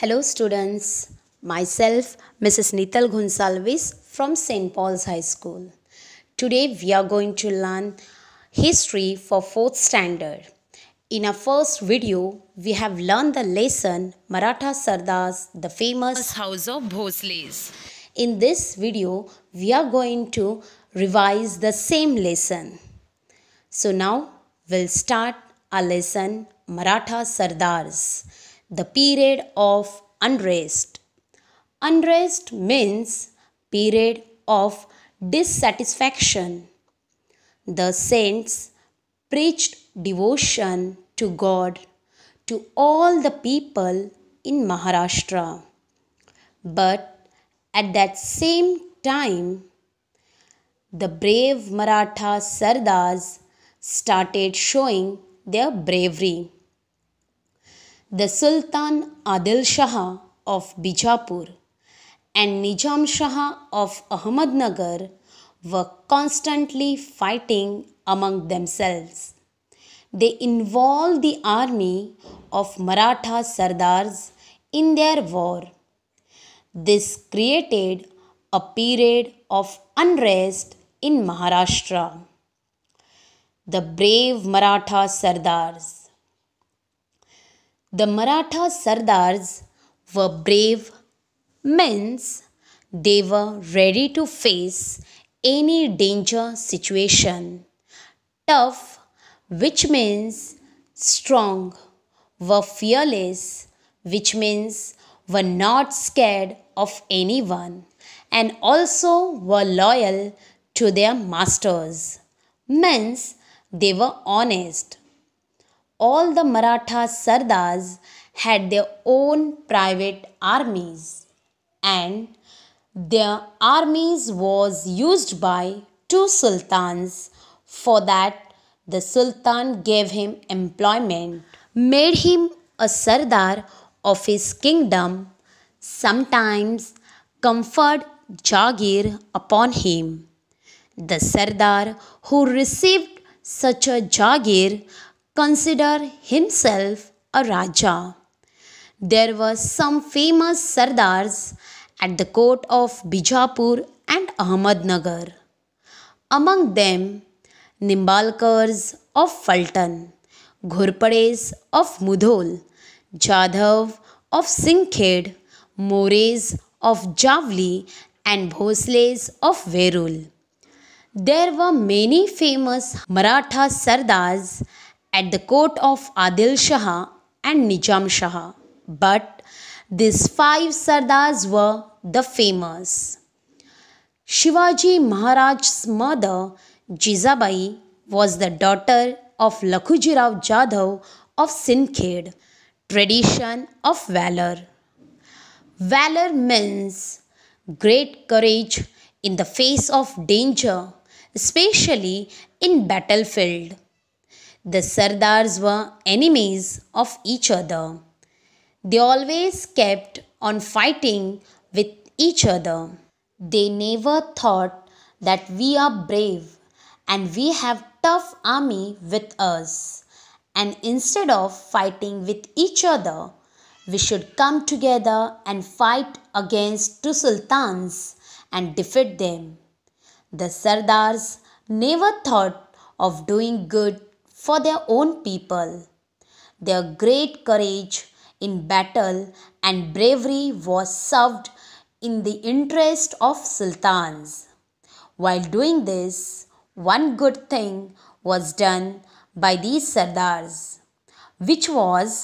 Hello students, myself Mrs. Nital Gonsalves from St. Paul's High School. Today we are going to learn history for 4th standard. In our first video, we have learned the lesson Maratha Sardars, the famous house of Bhosles. In this video, we are going to revise the same lesson. So now we'll start our lesson Maratha Sardars the period of unrest. Unrest means period of dissatisfaction. The saints preached devotion to God to all the people in Maharashtra. But at that same time, the brave Maratha Sardars started showing their bravery the Sultan Adil Shah of Bijapur and Nizam Shah of Ahmednagar were constantly fighting among themselves. They involved the army of Maratha Sardars in their war. This created a period of unrest in Maharashtra. The brave Maratha Sardars the Maratha Sardars were brave, means they were ready to face any danger situation. Tough, which means strong, were fearless, which means were not scared of anyone, and also were loyal to their masters, means they were honest all the Maratha Sardars had their own private armies and their armies was used by two sultans for that the sultan gave him employment made him a sardar of his kingdom sometimes conferred jagir upon him the sardar who received such a jagir consider himself a Raja. There were some famous Sardars at the court of Bijapur and Ahmednagar. Among them, Nimbalkars of Fultan, Ghurpades of Mudhol, Jadhav of Singhkhed, Mores of Javli and Bhosles of Verul. There were many famous Maratha Sardars at the court of Adil Shah and Nizam Shah. But these five Sardars were the famous. Shivaji Maharaj's mother, Jizabai, was the daughter of Lakhujirao Jadhav of Sinkhede, tradition of valor. Valor means great courage in the face of danger, especially in battlefield. The Sardars were enemies of each other. They always kept on fighting with each other. They never thought that we are brave and we have tough army with us. And instead of fighting with each other, we should come together and fight against two sultans and defeat them. The Sardars never thought of doing good for their own people. Their great courage in battle and bravery was served in the interest of sultans. While doing this, one good thing was done by these sardars, which was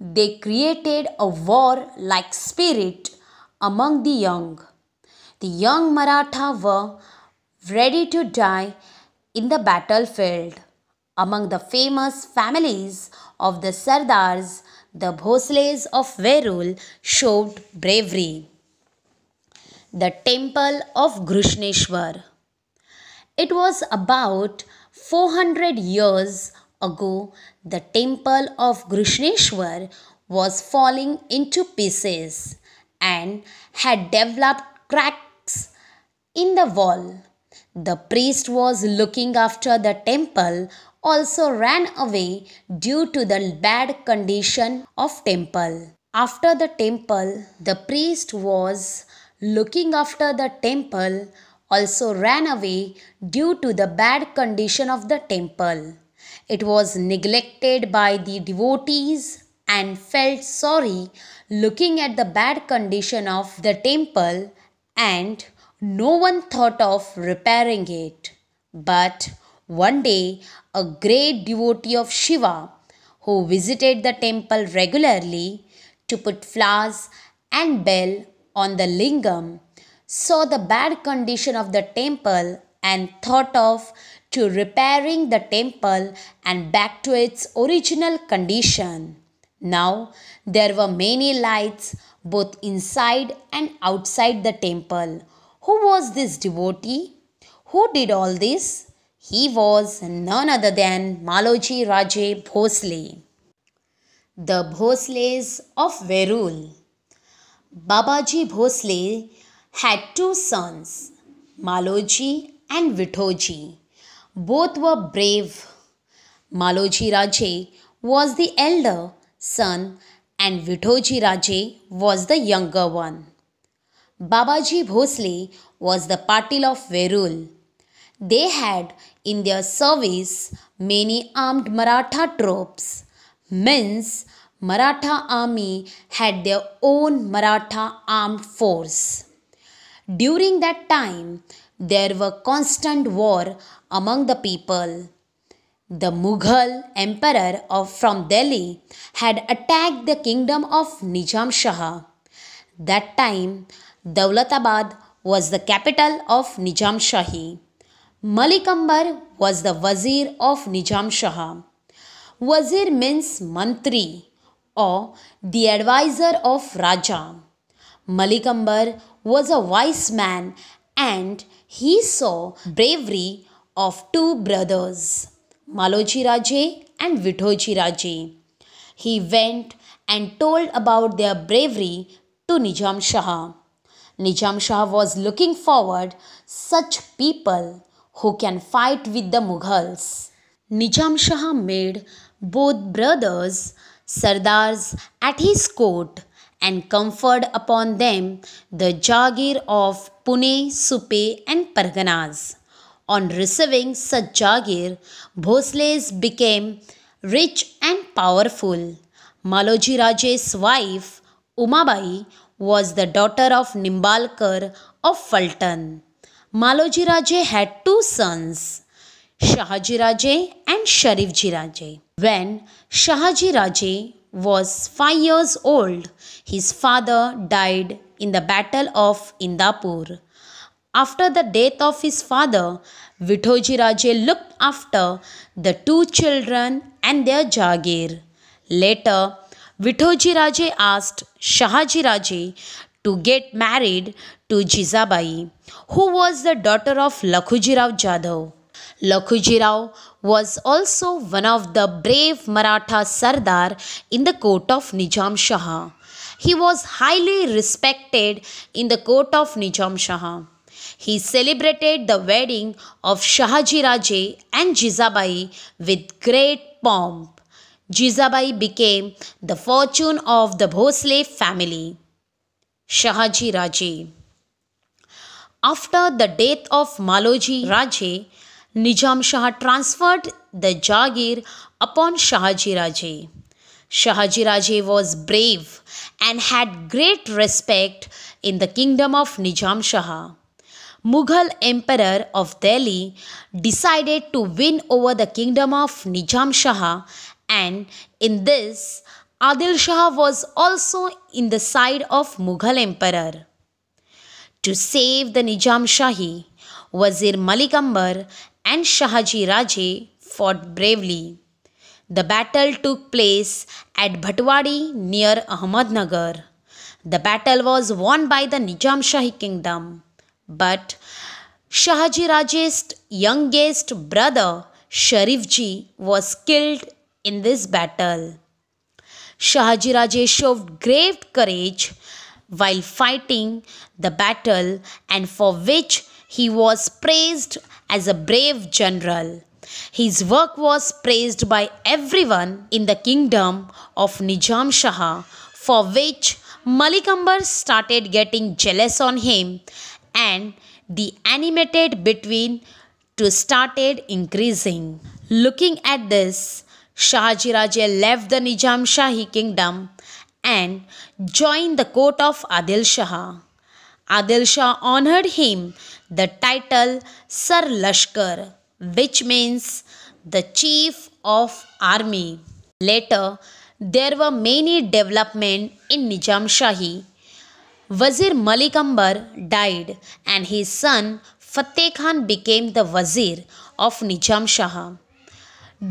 they created a war like spirit among the young. The young Maratha were ready to die in the battlefield. Among the famous families of the Sardars, the Bhosles of Verul showed bravery. The Temple of Grushneshwar. It was about 400 years ago, the temple of Grushneshwar was falling into pieces and had developed cracks in the wall. The priest was looking after the temple also ran away due to the bad condition of temple. After the temple, the priest was looking after the temple also ran away due to the bad condition of the temple. It was neglected by the devotees and felt sorry looking at the bad condition of the temple and no one thought of repairing it. But one day, a great devotee of Shiva, who visited the temple regularly to put flowers and bell on the lingam, saw the bad condition of the temple and thought of to repairing the temple and back to its original condition. Now there were many lights both inside and outside the temple. Who was this devotee? Who did all this? He was none other than Maloji Raje Bhosle. The Bhosles of Verul. Babaji Bhosle had two sons, Maloji and Vithoji. Both were brave. Maloji Raje was the elder son and Vithoji Raje was the younger one. Babaji Bhosle was the patil of Verul. They had in their service many armed Maratha troops, means Maratha army had their own Maratha armed force. During that time, there were constant war among the people. The Mughal emperor of from Delhi had attacked the kingdom of Nizam Shah. That time, Dawlatabad was the capital of Nizam Shahi. Malik Ambar was the Wazir of Nizam Shah. Wazir means Mantri or the advisor of Raja. Malik Ambar was a wise man and he saw bravery of two brothers, Maloji Raje and Vithoji Raje. He went and told about their bravery to Nizam Shah. Nizam Shah was looking forward such people who can fight with the Mughals. Nizam Shah made both brothers Sardars at his court and conferred upon them the Jagir of Pune, Supe, and Parganas. On receiving such Jagir, Bhosles became rich and powerful. Maloji Raje's wife, Umabai, was the daughter of Nimbalkar of Fulton. Maloji Malojiraje had two sons, Shahaji Shahajiraje and Sharifji Sharifjiraje. When Shahaji Shahajiraje was five years old, his father died in the Battle of Indapur. After the death of his father, Vithojiraje looked after the two children and their jagir. Later, Vithojiraje asked Shahaji Shahajiraje to get married to Jizabai, who was the daughter of Lakhujirao Jadhav. Lakhujirao was also one of the brave Maratha Sardar in the court of Nizam Shah. He was highly respected in the court of Nizam Shah. He celebrated the wedding of Shahaji Raje and Jizabai with great pomp. Jizabai became the fortune of the Bhosle family. Shahaji Raje after the death of Maloji Raje, Nizam Shah transferred the Jagir upon Shahaji Raje. Shahaji Raje was brave and had great respect in the kingdom of Nizam Shah. Mughal Emperor of Delhi decided to win over the kingdom of Nizam Shah, and in this, Adil Shah was also in the side of Mughal Emperor to save the Nizam Shahi, Wazir Malikambar and Shahaji Raje fought bravely. The battle took place at Bhatwadi near Ahmednagar. The battle was won by the Nizam Shahi kingdom, but Shahaji Raje's youngest brother Sharifji was killed in this battle. Shahaji Raje showed great courage while fighting the battle and for which he was praised as a brave general. His work was praised by everyone in the kingdom of Nizam Shah, for which Malikambar started getting jealous on him and the animated between two started increasing. Looking at this, Shahjiraje left the Nizam Shahi kingdom and joined the court of Adil Shah. Adil Shah honored him the title Sir Lashkar, which means the chief of army. Later, there were many developments in Nizam Shahi. Wazir Malik Ambar died and his son Fateh Khan became the Wazir of Nizam Shah.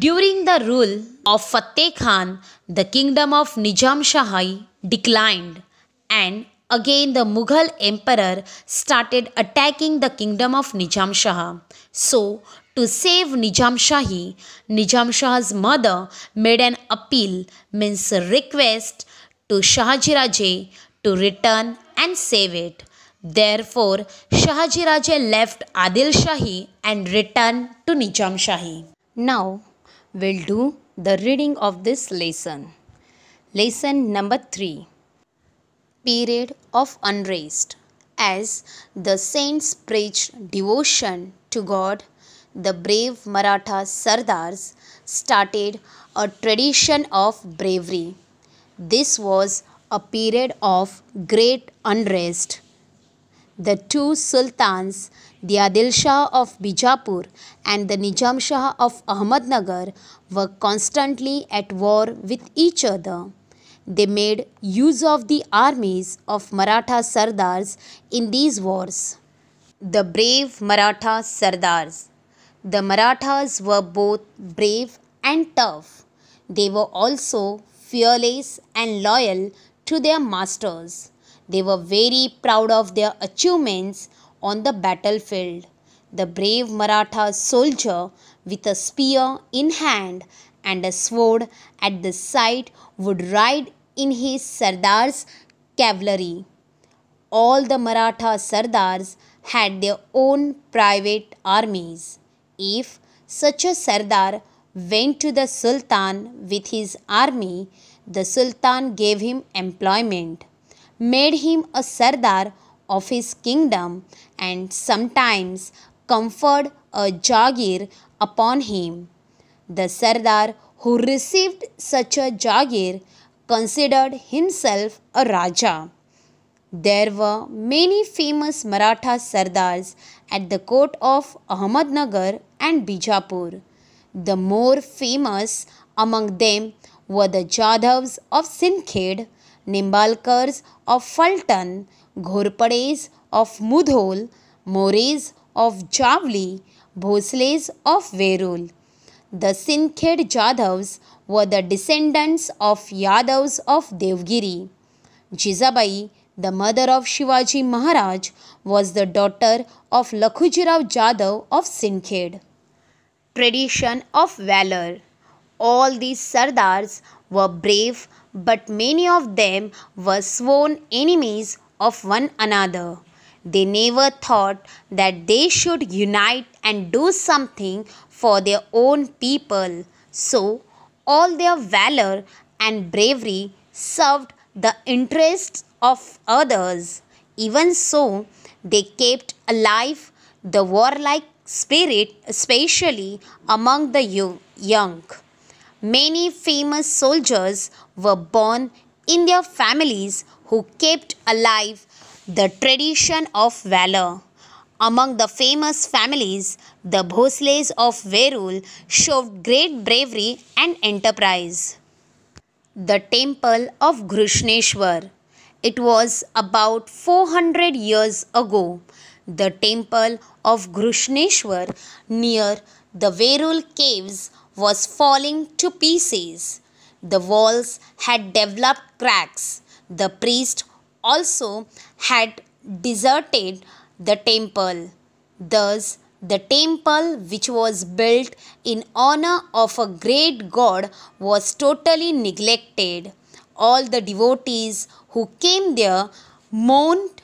During the rule of Fateh Khan, the kingdom of Nizam Shahi declined and again the Mughal emperor started attacking the kingdom of Nizam Shah. So, to save Nizam Shahi, Nizam Shah's mother made an appeal, means request, to Shahaji Raje to return and save it. Therefore, Shahaji Raje left Adil Shahi and returned to Nizam Shahi. Now, will do the reading of this lesson. Lesson number 3 Period of Unrest. As the saints preached devotion to God, the brave Maratha Sardars started a tradition of bravery. This was a period of great unrest. The two sultans the Adil Shah of Bijapur and the Nizam Shah of Ahmednagar were constantly at war with each other. They made use of the armies of Maratha Sardars in these wars. The brave Maratha Sardars. The Marathas were both brave and tough. They were also fearless and loyal to their masters. They were very proud of their achievements on the battlefield. The brave Maratha soldier with a spear in hand and a sword at the side would ride in his Sardar's cavalry. All the Maratha Sardars had their own private armies. If such a Sardar went to the Sultan with his army, the Sultan gave him employment, made him a Sardar of his kingdom and sometimes conferred a jagir upon him. The Sardar who received such a jagir considered himself a Raja. There were many famous Maratha Sardars at the court of Ahmednagar and Bijapur. The more famous among them were the Jadhavs of Sindhed, Nimbalkars of Fultan, Ghorpades of Mudhol, Mores of Javli, Bhosles of Verul. The Sinkhed Jadavs were the descendants of Yadavs of Devgiri. Jizabai, the mother of Shivaji Maharaj, was the daughter of Lakhujirao Jadav of Sinkhed. Tradition of Valor All these Sardars were brave, but many of them were sworn enemies of one another. They never thought that they should unite and do something for their own people. So, all their valor and bravery served the interests of others. Even so, they kept alive the warlike spirit, especially among the young. Many famous soldiers were born in their families who kept alive the tradition of valor. Among the famous families, the Bhosles of Verul showed great bravery and enterprise. The Temple of Ghrushneshwar. It was about 400 years ago. The Temple of Ghrushneshwar near the Verul caves was falling to pieces. The walls had developed cracks the priest also had deserted the temple. Thus, the temple, which was built in honor of a great god, was totally neglected. All the devotees who came there mourned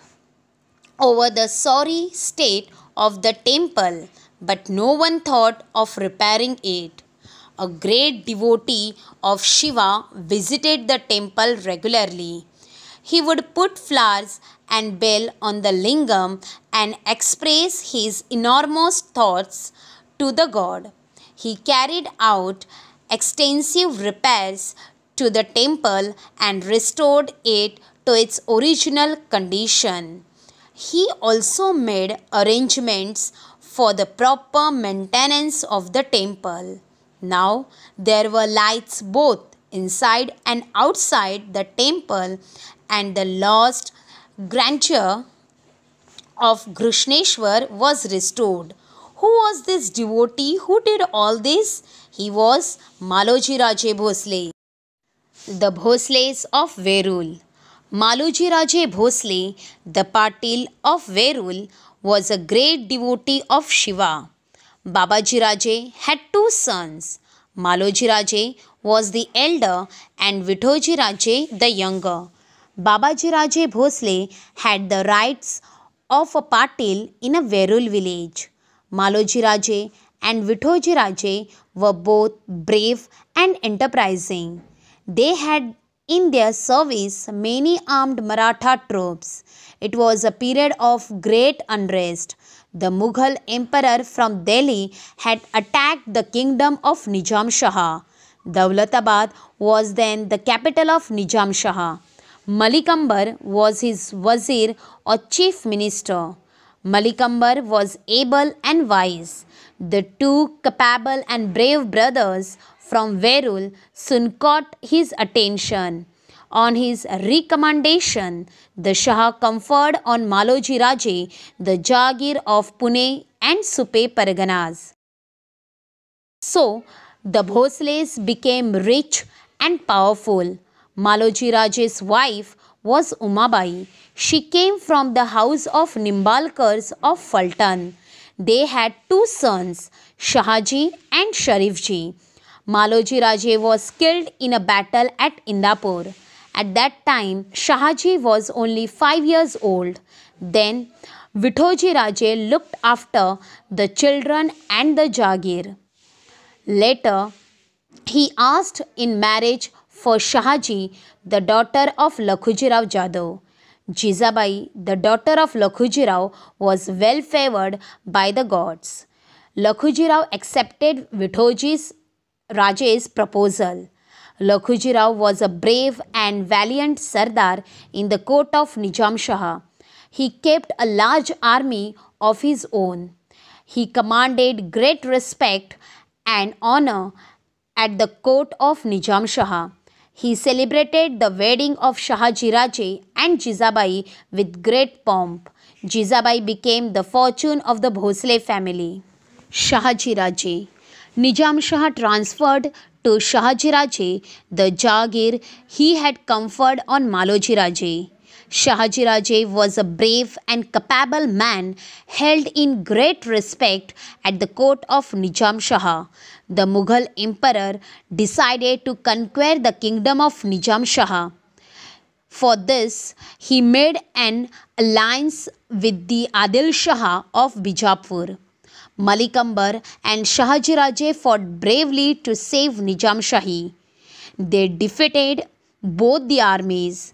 over the sorry state of the temple, but no one thought of repairing it. A great devotee of Shiva visited the temple regularly. He would put flowers and bell on the lingam and express his enormous thoughts to the god. He carried out extensive repairs to the temple and restored it to its original condition. He also made arrangements for the proper maintenance of the temple. Now there were lights both inside and outside the temple and the lost grandeur of Grishneshwar was restored. Who was this devotee who did all this? He was Maloji Raje Bhosle. The Bhosles of Verul. Maloji Raje Bhosle, the Patil of Verul, was a great devotee of Shiva. Babaji Raje had two sons. Maloji Raje was the elder and Vithoji Raje the younger. Babaji Babajiraje Bhosle had the rights of a patil in a Verul village. Maloji Malojiraje and Vithojiraje were both brave and enterprising. They had in their service many armed Maratha troops. It was a period of great unrest. The Mughal emperor from Delhi had attacked the kingdom of Nizam Shah. Dawlatabad was then the capital of Nizam Shah. Malikambar was his wazir or chief minister. Malikambar was able and wise. The two capable and brave brothers from Verul soon caught his attention. On his recommendation, the Shah conferred on Maloji Raje the Jagir of Pune and Supe Paraganas. So, the Bhosles became rich and powerful. Maloji Raj's wife was Umabai. She came from the house of Nimbalkars of Fultan. They had two sons, Shahaji and Sharifji. Maloji Raje was killed in a battle at Indapur. At that time, Shahaji was only 5 years old. Then, Vithoji Raje looked after the children and the Jagir. Later, he asked in marriage for Shahaji, the daughter of Lakhujirao Jadhav. Jizabai, the daughter of Lakhujirao, was well favored by the gods. Lakhujirao accepted Vithoji's Raja's proposal. Lakhujirao was a brave and valiant Sardar in the court of Nizam Shah. He kept a large army of his own. He commanded great respect and honor at the court of Nizam Shah. He celebrated the wedding of Shahaji Raje and Jizabai with great pomp. Jizabai became the fortune of the Bhosle family. Shahaji Raje Nizam Shah transferred to Shahaji Raje the jagir he had conferred on Maloji Raje. Shahaji Rajay was a brave and capable man held in great respect at the court of Nizam Shah. The Mughal emperor decided to conquer the kingdom of Nizam Shah. For this, he made an alliance with the Adil Shah of Bijapur. Malikambar and Shahaji Rajay fought bravely to save Nizam Shahi. They defeated both the armies.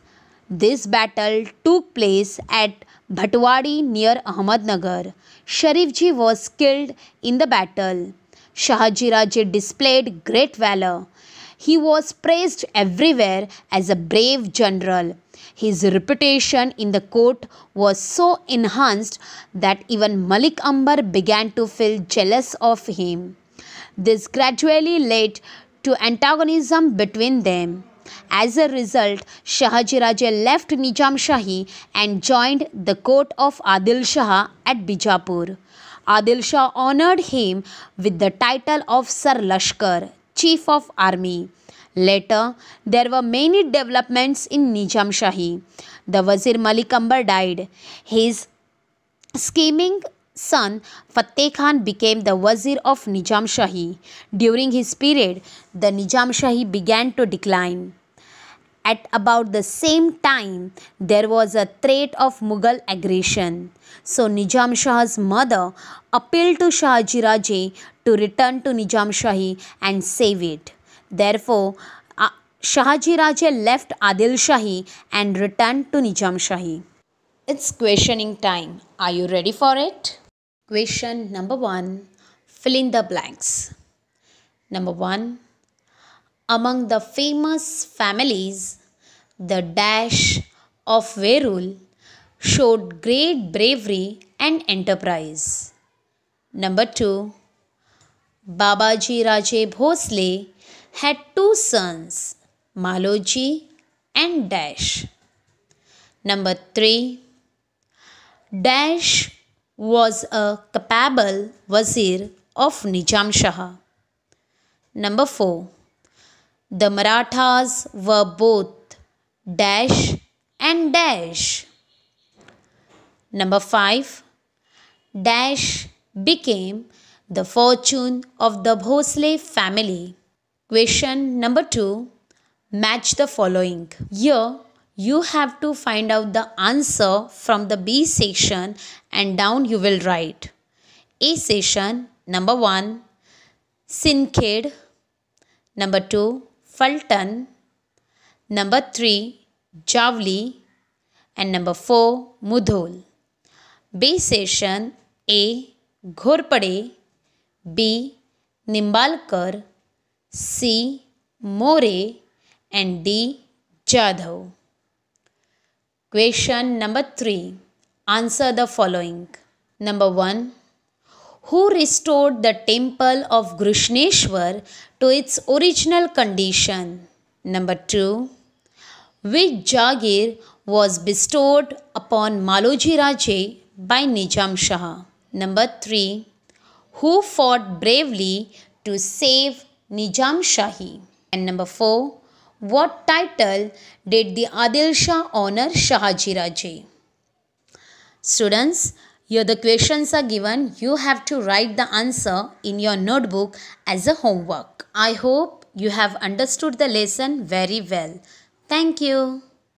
This battle took place at Bhatwadi near Ahmednagar. Sharifji was killed in the battle. Shahajiraji displayed great valor. He was praised everywhere as a brave general. His reputation in the court was so enhanced that even Malik Ambar began to feel jealous of him. This gradually led to antagonism between them. As a result, Shahaji Raja left Nizam Shahi and joined the court of Adil Shah at Bijapur. Adil Shah honored him with the title of Sir Lashkar, Chief of Army. Later, there were many developments in Nizam Shahi. The Wazir Malik Ambar died. His scheming son Fateh Khan became the Wazir of Nizam Shahi. During his period, the Nizam Shahi began to decline. At about the same time, there was a threat of Mughal aggression. So Nizam Shah's mother appealed to Shah Raje to return to Nizam Shahi and save it. Therefore, uh, Shahaji Raja left Adil Shahi and returned to Nijam Shahi. It's questioning time. Are you ready for it? Question number 1 Fill in the blanks. Number 1 Among the famous families, the dash of Verul showed great bravery and enterprise. Number 2 Babaji Raje Bhosle had two sons, Maloji and Dash. Number 3 Dash was a capable Wazir of Nizam Shah. Number 4. The Marathas were both dash and dash. Number 5. Dash became the fortune of the Bhosle family. Question number 2. Match the following. Year you have to find out the answer from the B section and down you will write. A section number 1 Sinkid, number 2 Fulton, number 3 Javli and number 4 Mudhol. B section A Ghorpade, B Nimbalkar, C More and D Jadhav. Question number 3. Answer the following. Number 1. Who restored the temple of Grishneshwar to its original condition? Number 2. Which Jagir was bestowed upon Maloji Raje by Nizam Shah? Number 3. Who fought bravely to save Nizam Shahi? And number 4 what title did the Adil Shah honor Shahaji Raje? Students, here the questions are given. You have to write the answer in your notebook as a homework. I hope you have understood the lesson very well. Thank you.